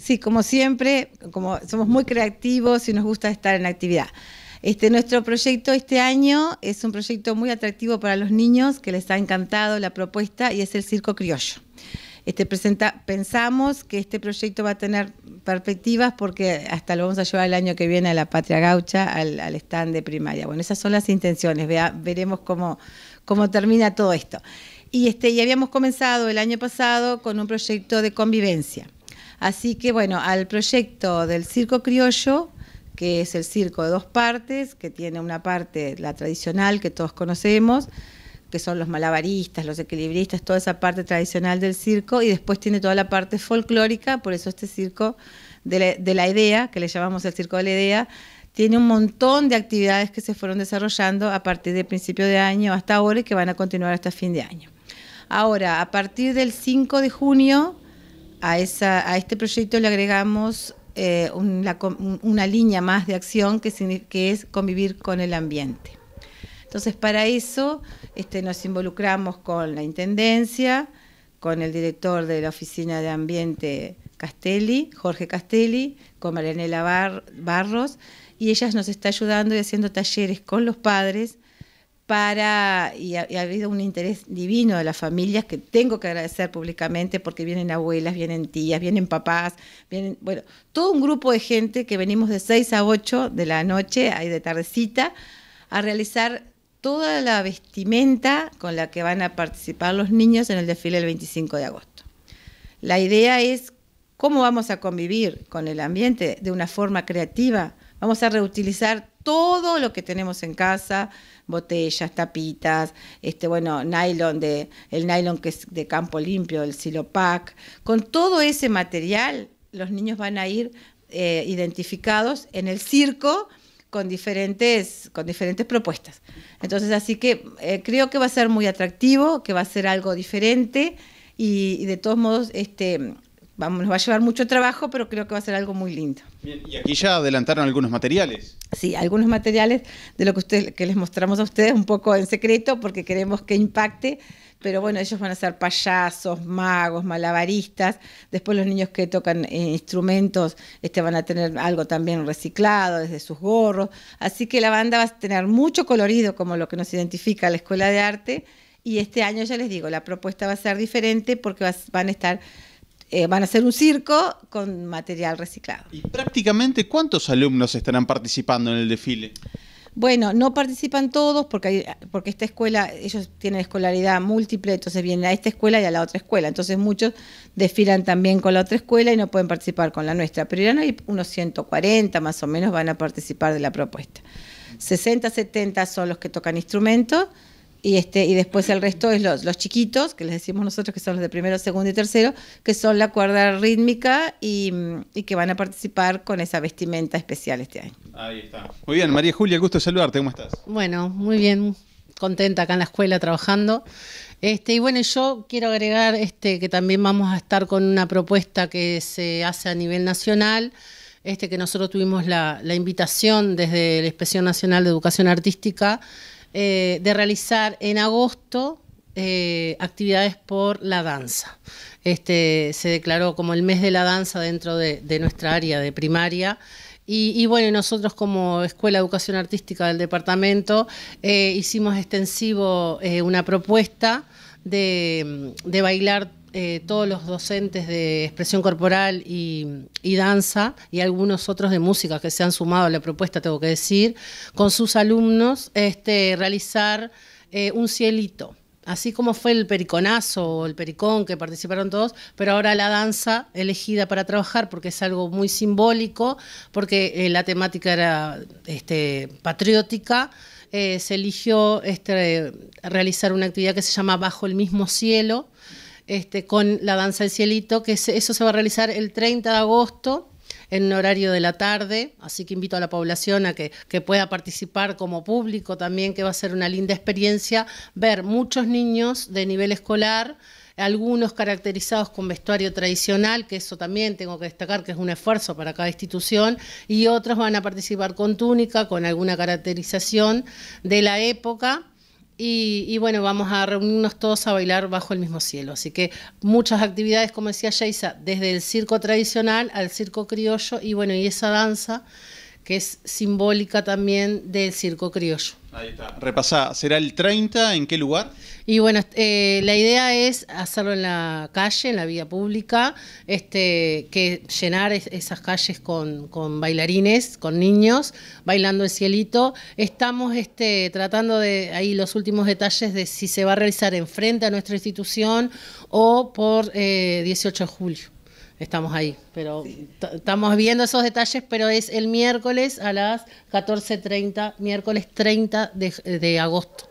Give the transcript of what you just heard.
Sí, como siempre, como somos muy creativos y nos gusta estar en actividad. Este, nuestro proyecto este año es un proyecto muy atractivo para los niños, que les ha encantado la propuesta, y es el Circo Criollo. Este, presenta, pensamos que este proyecto va a tener perspectivas porque hasta lo vamos a llevar el año que viene a la Patria Gaucha, al, stand de primaria. Bueno, esas son las intenciones, veremos cómo, cómo termina todo esto. Y, este, y habíamos comenzado el año pasado con un proyecto de convivencia. Así que bueno, al proyecto del Circo Criollo, que es el circo de dos partes, que tiene una parte, la tradicional que todos conocemos, que son los malabaristas, los equilibristas, toda esa parte tradicional del circo, y después tiene toda la parte folclórica, por eso este circo de la, idea, que le llamamos el circo de la idea, tiene un montón de actividades que se fueron desarrollando a partir de principio de año hasta ahora y que van a continuar hasta fin de año. Ahora, a partir del 5 de junio a, este proyecto le agregamos eh, una, línea más de acción que, es convivir con el ambiente. Entonces, para eso este, nos involucramos con la Intendencia, con el director de la Oficina de Ambiente Castelli, Jorge Castelli, con Marianela Barros, y ella nos está ayudando y haciendo talleres con los padres para, y ha, habido un interés divino de las familias que tengo que agradecer públicamente porque vienen abuelas, vienen tías, vienen papás, vienen, bueno, todo un grupo de gente que venimos de 6 a 8 de la noche, ahí de tardecita, a realizar toda la vestimenta con la que van a participar los niños en el desfile el 25 de agosto. La idea es cómo vamos a convivir con el ambiente de una forma creativa, Vamos a reutilizar todo lo que tenemos en casa, botellas, tapitas, este bueno, nylon de el nylon que es de campo limpio, el silopac, con todo ese material los niños van a ir eh, identificados en el circo con diferentes, con diferentes propuestas. Entonces, así que eh, creo que va a ser muy atractivo, que va a ser algo diferente y, y de todos modos este, nos va a llevar mucho trabajo, pero creo que va a ser algo muy lindo. Bien, y aquí ya adelantaron algunos materiales. Sí, algunos materiales de lo que, usted, que les mostramos a ustedes un poco en secreto, porque queremos que impacte, pero bueno, ellos van a ser payasos, magos, malabaristas, después los niños que tocan eh, instrumentos este, van a tener algo también reciclado desde sus gorros, así que la banda va a tener mucho colorido como lo que nos identifica la Escuela de Arte. Y este año, ya les digo, la propuesta va a ser diferente porque van a estar eh, van a hacer un circo con material reciclado. ¿Y prácticamente cuántos alumnos estarán participando en el desfile? Bueno, no participan todos porque, porque esta escuela, ellos tienen escolaridad múltiple, entonces vienen a esta escuela y a la otra escuela. Entonces muchos desfilan también con la otra escuela y no pueden participar con la nuestra. Pero no hay unos 140 más o menos van a participar de la propuesta. 60, 70 son los que tocan instrumentos y, este, y después el resto es los, los chiquitos, que les decimos nosotros que son los de primero, segundo y tercero, que son la cuerda rítmica y, mm, y que van a participar con esa vestimenta especial este año. Ahí está. Muy bien, María Julia, gusto saludarte, ¿cómo estás? Bueno, muy bien, contenta acá en la escuela trabajando. Este, y bueno, yo quiero agregar este, que también vamos a estar con una propuesta que se hace a nivel nacional, este, que nosotros tuvimos la, la invitación desde la Inspección Nacional de Educación Artística eh, de realizar en agosto eh, actividades por la danza. Este, se declaró como el mes de la danza dentro de, nuestra área de primaria. Y, bueno, nosotros como Escuela de Educación Artística del Departamento eh, hicimos extensivo una propuesta de bailar eh, todos los docentes de expresión corporal y, danza y algunos otros de música que se han sumado a la propuesta, tengo que decir, con sus alumnos este, realizar eh, un cielito. Así como fue el periconazo o el pericón que participaron todos, pero ahora la danza elegida para trabajar porque es algo muy simbólico, porque eh, la temática era este, patriótica. se eligió este, realizar una actividad que se llama Bajo el mismo cielo, este, con la danza del cielito, que eso se va a realizar el 30 de agosto en horario de la tarde, así que invito a la población a que, pueda participar como público también, que va a ser una linda experiencia ver muchos niños de nivel escolar algunos caracterizados con vestuario tradicional, que eso también tengo que destacar que es un esfuerzo para cada institución, y otros van a participar con túnica, con alguna caracterización de la época y, bueno, vamos a reunirnos todos a bailar bajo el mismo cielo. Así que muchas actividades, como decía Yaisa, desde el circo tradicional al circo criollo y bueno, y esa danza que es simbólica también del circo criollo. Ahí está. Repasá, ¿será el 30? ¿En qué lugar? Y bueno, eh, la idea es hacerlo en la calle, en la vía pública, este, que llenar esas calles con, con, bailarines, con niños, bailando el cielito. Estamos este, tratando de ahí los últimos detalles de si se va a realizar enfrente a nuestra institución o por 18 eh, de julio estamos ahí, pero estamos viendo esos detalles, pero es el miércoles a las 14.30, miércoles 30 de, de agosto.